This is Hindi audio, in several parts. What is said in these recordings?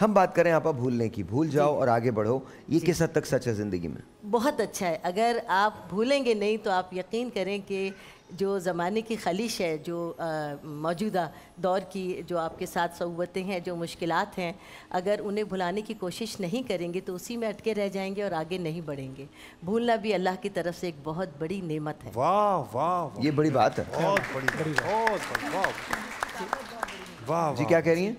हम बात करें आप भूलने की भूल जाओ और आगे बढ़ो ये किस हद तक सच है ज़िंदगी में बहुत अच्छा है अगर आप भूलेंगे नहीं तो आप यकीन करें कि जो ज़माने की खलिश है जो मौजूदा दौर की जो आपके साथ सहूबतें हैं जो मुश्किल हैं अगर उन्हें भुलाने की कोशिश नहीं करेंगे तो उसी में अटके रह जाएंगे और आगे नहीं बढ़ेंगे भूलना भी अल्लाह की तरफ से एक बहुत बड़ी नेमत है वाह वाह ये बड़ी बात है बहुत बड़ी वाह जी क्या कह रही हैं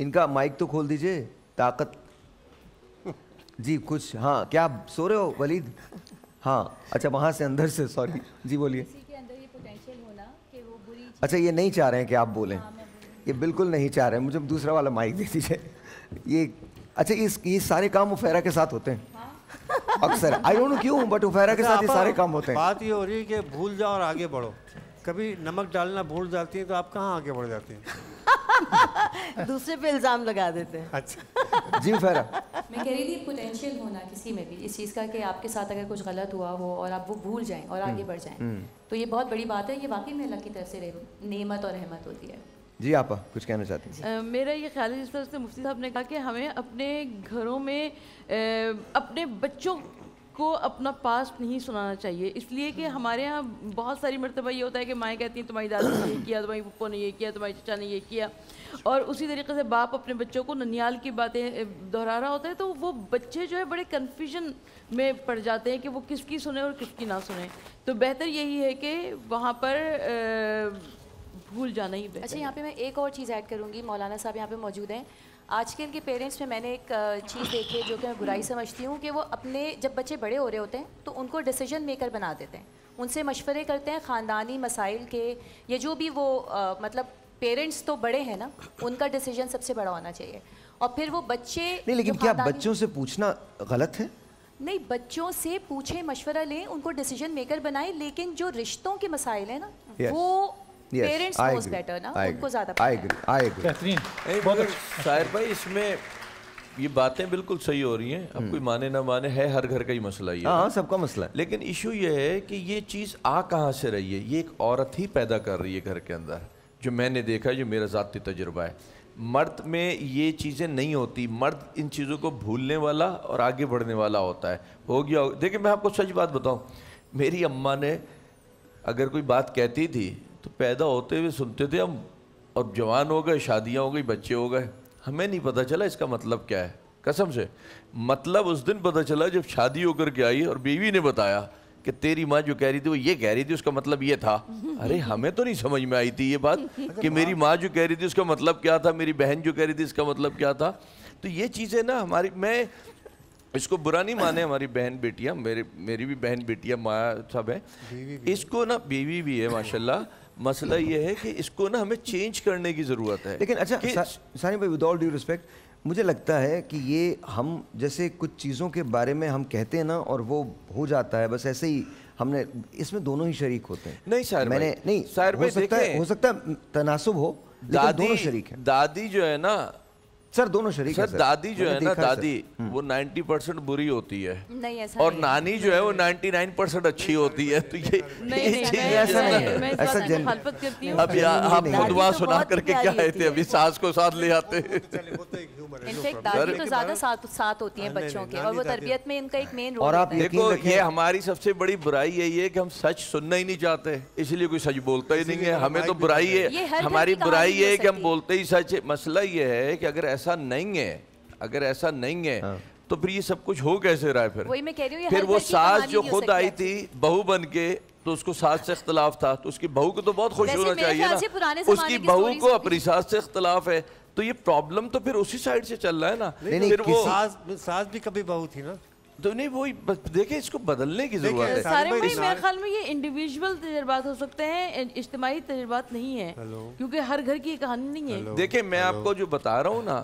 इनका माइक तो खोल दीजिए ताकत जी कुछ हाँ क्या आप सो रहे हो वलीद हाँ अच्छा वहाँ से अंदर से सॉरी जी बोलिए अच्छा ये नहीं चाह रहे हैं कि आप बोलें हाँ, ये बिल्कुल नहीं चाह रहे हैं मुझे दूसरा वाला माइक दे दीजिए ये अच्छा इस ये सारे काम उफेरा के साथ होते हैं हाँ। अक्सर आई डोंट क्यों बट उफेरा के अच्छा, साथ ये सारे काम होते हैं बात ये हो रही है कि भूल जाओ और आगे बढ़ो कभी नमक डालना भूल जाती है तो आप कहाँ आगे बढ़ जाते हैं दूसरे पे इल्जाम लगा देते हैं अच्छा जी फैरा मैं कह रही थी पोटेंशियल होना किसी में भी इस चीज़ का कि आपके साथ अगर कुछ गलत हुआ हो और आप वो भूल जाएं और आगे हम्म, बढ़ जाएं हम्म। तो ये बहुत बड़ी बात है ये वाकई में अल्लाह की तरफ से नेमत और रहमत होती है जी आप कुछ कहना चाहती हैं मेरा ये ख्याल है जिस तरह से मुफ्ती साहब ने कहा कि हमें अपने घरों में अपने बच्चों को अपना पास्ट नहीं सुनाना चाहिए इसलिए कि हमारे यहाँ बहुत सारी मरतबा ये होता है कि माएँ कहती हैं तुम्हारी दादी ने ये किया तुम्हारी पप्पो ने ये किया तुम्हारी चचा ने ये किया और उसी तरीके से बाप अपने बच्चों को ननियाल की बातें दोहरा रहा होता है तो वो बच्चे जो है बड़े कन्फ्यूजन में पड़ जाते हैं कि वो किसकी सुने और किसकी ना सुने तो बेहतर यही है कि वहाँ पर भूल जाना ही अच्छा यहाँ पे मैं एक और चीज़ ऐड करूँगी मौलाना साहब यहाँ पे मौजूद हैं आज के इनके पेरेंट्स में मैंने एक चीज़ देखी है जो कि मैं बुराई हम्म। समझती हूँ कि वो अपने जब बच्चे बड़े हो रहे होते हैं तो उनको डिसीजन मेकर बना देते हैं उनसे मशवरे करते हैं ख़ानदानी मसाइल के या जो भी वो आ, मतलब पेरेंट्स तो बड़े हैं ना उनका डिसीजन सबसे बड़ा होना चाहिए और फिर वो बच्चे नहीं लेकिन क्या बच्चों से पूछना गलत है नहीं बच्चों से पूछें मशवरा लें उनको डिसीजन मेकर बनाएं लेकिन जो रिश्तों के मसाइल हैं ना yes. वो अच्छा। साहिर भाई इसमें ये बातें बिल्कुल सही हो रही हैं अब हम्म। कोई माने ना माने है हर घर का ही मसला ये हाँ, हाँ सबका मसला है लेकिन इशू ये है कि ये चीज़ आ कहाँ से रही है ये एक औरत ही पैदा कर रही है घर के अंदर जो मैंने देखा जो मेरा ज़ाती तजुर्बा है मर्द में ये चीज़ें नहीं होती मर्द इन चीज़ों को भूलने वाला और आगे बढ़ने वाला होता है हो गया देखिए मैं आपको सच बात बताऊँ मेरी अम्मा ने अगर कोई बात कहती थी तो पैदा होते हुए सुनते थे हम और जवान हो गए शादियाँ हो गई बच्चे हो गए हमें नहीं पता चला इसका मतलब क्या है कसम से मतलब उस दिन पता चला जब शादी होकर के आई और बीवी ने बताया कि तेरी माँ जो कह रही थी वो ये कह रही थी उसका मतलब ये था अरे हमें तो नहीं समझ में आई थी ये बात कि मेरी माँ जो कह रही थी उसका मतलब क्या था मेरी बहन जो कह रही थी इसका मतलब क्या था तो ये चीज़ें ना हमारी मैं इसको बुरा नहीं माने हमारी बहन बेटियाँ मेरे मेरी भी बहन बेटियाँ माँ सब है इसको ना बीवी भी है माशाल्लाह मसला ये है कि इसको ना हमें चेंज करने की ज़रूरत है लेकिन अच्छा सानी भाई विद ऑल ड्यू रिस्पेक्ट मुझे लगता है कि ये हम जैसे कुछ चीज़ों के बारे में हम कहते हैं ना और वो हो जाता है बस ऐसे ही हमने इसमें दोनों ही शरीक होते हैं नहीं सर मैंने नहीं सर हो सकता है हो सकता है तनासुब हो दादी दोनों शरीक है दादी जो है ना सर दोनों शरीक सर, सर दादी जो है ना दादी हम्म। वो 90 परसेंट बुरी होती है नहीं ऐसा और नहीं, नानी जो है वो 99 परसेंट अच्छी होती है तो ये ऐसा नहीं अब आप खुदवा तो सुना करके क्या आए अभी सास को साथ ले आते तो और आप देखो ये हमारी सबसे बड़ी बुराई यही है कि हम सच सुनना ही नहीं चाहते इसलिए कोई सच बोलता ही नहीं है तो हमें तो बुराई है हमारी बुराई है कि हम बोलते ही सच मसला ये है कि अगर ऐसा नहीं है अगर ऐसा नहीं है हाँ। तो फिर ये सब कुछ हो कैसे रहा है फिर वही मैं कह रही हूँ फिर वो सास जो खुद आई थी बहू बन के तो उसको सास से अख्तिलाफ था तो उसकी बहू को तो बहुत खुश होना चाहिए ना उसकी बहू को अपनी सास से अख्तिलाफ है तो ये प्रॉब्लम तो फिर उसी साइड से चल रहा है ना फिर वो सास भी कभी बहू थी ना तो नहीं वही देखे इसको बदलने की जरूरत है सारे भाई मेरे ख्याल में ये इंडिविजुअल तजर्बात हो सकते हैं इज्तमाही तजर्बात नहीं है क्योंकि हर घर की कहानी नहीं है देखे मैं आपको जो बता रहा हूँ ना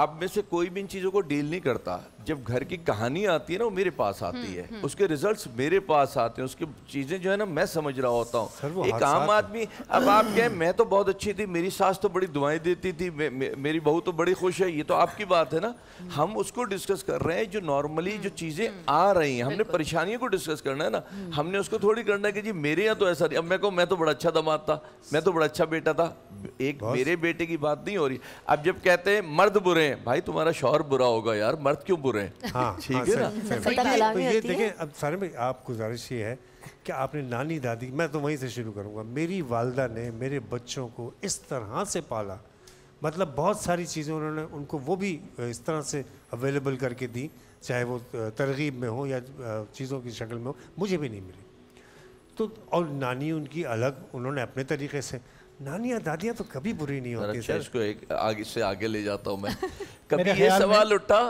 आप में से कोई भी इन चीज़ों को डील नहीं करता जब घर की कहानी आती है ना वो मेरे पास हम्म, आती है हम्म। उसके रिजल्ट्स मेरे पास आते हैं उसकी चीज़ें जो है ना मैं समझ रहा होता हूँ एक आम आदमी अब आप कहें मैं तो बहुत अच्छी थी मेरी सास तो बड़ी दुआएं देती थी मेरी बहू तो बड़ी खुश है ये तो आपकी बात है ना हम उसको डिस्कस कर रहे हैं जो नॉर्मली जो चीजें आ रही हैं हमने परेशानियों को डिस्कस करना है ना हम्म। हमने उसको थोड़ी करना है कि जी मेरे यहाँ तो ऐसा नहीं अब मैं को मैं तो बड़ा अच्छा दमाद था मैं तो बड़ा अच्छा बेटा था एक मेरे बेटे की बात नहीं हो रही अब जब कहते हैं मर्द बुरे हैं भाई तुम्हारा शौहर बुरा होगा यार मर्द क्यों बुरे हैं हाँ, ठीक हाँ, है ना तो ये तो देखें अब सारे में आप गुजारिश ये है कि आपने नानी दादी मैं तो वहीं से शुरू करूँगा मेरी वालदा ने मेरे बच्चों को इस तरह से पाला मतलब बहुत सारी चीज़ें उन्होंने उनको वो भी इस तरह से अवेलेबल करके दी चाहे वो तरगीब में हो या चीज़ों की शक्ल में हो मुझे भी नहीं मिली तो और नानी उनकी अलग उन्होंने अपने तरीके से नानियाँ दादियाँ तो कभी बुरी नहीं होती अच्छा, सर इसको एक आगे से आगे ले जाता हूँ मैं कभी ये सवाल उठा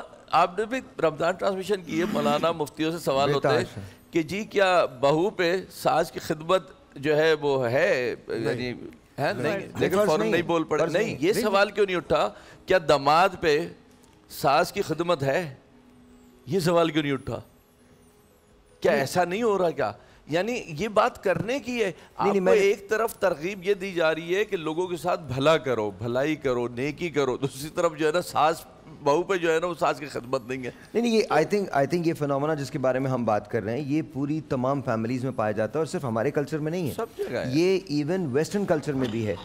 आपने भी रमजान ट्रांसमिशन की है मौलाना मुफ्तियों से सवाल होता है कि जी क्या बहू पे सास की खिदमत जो है वो है यानी है नहीं लेकिन फौरन नहीं बोल पड़े नहीं ये सवाल क्यों नहीं उठा क्या दामाद पे सास की खिदमत है ये सवाल क्यों नहीं उठा क्या ऐसा नहीं हो रहा क्या यानी ये बात करने की है आपको नहीं, एक तरफ तरकीब ये दी जा रही है कि लोगों के साथ भला करो भलाई करो नेकी करो दूसरी तरफ जो है ना सास बहू पे जो है ना वो सास की खदमत नहीं है नहीं नहीं ये आई थिंक आई थिंक ये फिनोमेना जिसके बारे में हम बात कर रहे हैं ये पूरी तमाम फैमिलीज में पाया जाता है और सिर्फ हमारे कल्चर में नहीं है सब जगह ये इवन वेस्टर्न कल्चर में भी है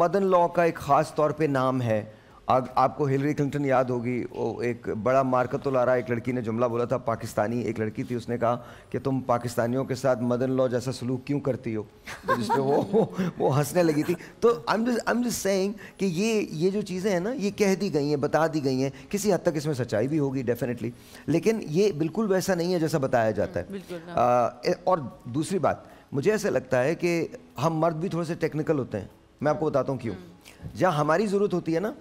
मदन लॉ का एक ख़ास तौर पर नाम है आग, आपको हिलरी क्लिंटन याद होगी वो एक बड़ा तो ला रहा एक लड़की ने जुमला बोला था पाकिस्तानी एक लड़की थी उसने कहा कि तुम पाकिस्तानियों के साथ मदन लॉ जैसा सलूक क्यों करती हो तो वो वो हंसने लगी थी तो आई एम जस्ट सेइंग कि ये ये जो चीज़ें हैं ना ये कह दी गई हैं बता दी गई हैं किसी हद तक इसमें सच्चाई भी होगी डेफिनेटली लेकिन ये बिल्कुल वैसा नहीं है जैसा बताया जाता है हाँ। और दूसरी बात मुझे ऐसा लगता है कि हम मर्द भी थोड़े से टेक्निकल होते हैं मैं आपको बताता हूँ क्यों हम्म। जहाँ हमारी ज़रूरत होती है ना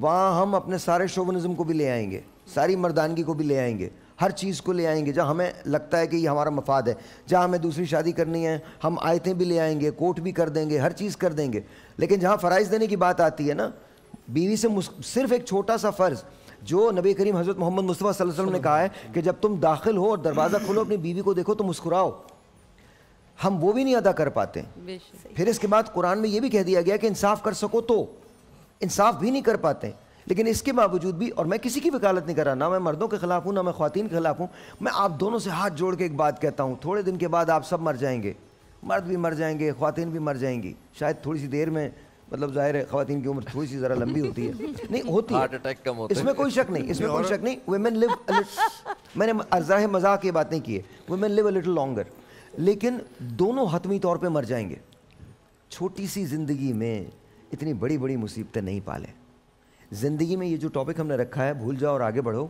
वहाँ हम अपने सारे शोवनिज़म को भी ले आएंगे सारी मर्दानगी को भी ले आएंगे हर चीज़ को ले आएंगे जहाँ हमें लगता है कि ये हमारा मफाद है जहाँ हमें दूसरी शादी करनी है हम आयतें भी ले आएंगे कोर्ट भी कर देंगे हर चीज़ कर देंगे लेकिन जहाँ फ़राइज़ देने की बात आती है ना बीवी से सिर्फ एक छोटा सा फ़र्ज़ जो नबी करीम हज़रत मोहम्मद मुस्तफ़ा वसल्लम ने कहा है कि जब तुम दाखिल हो और दरवाज़ा खोलो अपनी बीवी को देखो तो मुस्कुराओ हम वो भी नहीं अदा कर पाते फिर इसके बाद कुरान में ये भी कह दिया गया कि इंसाफ कर सको तो इंसाफ भी नहीं कर पाते लेकिन इसके बावजूद भी और मैं किसी की वकालत नहीं कर रहा ना मैं मर्दों के ख़िलाफ़ हूँ ना मैं ख़वान के ख़िलाफ़ हूँ मैं आप दोनों से हाथ जोड़ के एक बात कहता हूँ थोड़े दिन के बाद आप सब मर जाएंगे मर्द भी मर जाएंगे खातन भी मर जाएंगी शायद थोड़ी सी देर में मतलब जाहिर है खातन की उम्र थोड़ी सी ज़रा लंबी होती है नहीं होती हार्ट अटैक कम होता इसमें कोई शक नहीं इसमें कोई शक नहीं वेमेन लिव मैंने ज़ाहिर मजाक की बात नहीं की है women live a little longer लेकिन दोनों हतमी तौर पर मर जाएंगे छोटी सी ज़िंदगी में इतनी बड़ी बड़ी मुसीबतें नहीं पाले ज़िंदगी में ये जो टॉपिक हमने रखा है भूल जाओ और आगे बढ़ो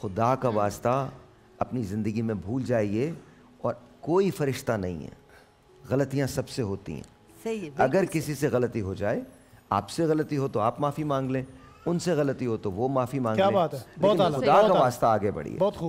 खुदा का हाँ। वास्ता अपनी ज़िंदगी में भूल जाइए और कोई फरिश्ता नहीं है गलतियाँ सबसे होती हैं सही है, अगर किसी से गलती हो जाए आपसे गलती हो तो आप माफ़ी मांग लें उनसे गलती हो तो वो माफ़ी मांग लें क्या बात है बहुत खुदा का वास्ता आगे बढ़िए बहुत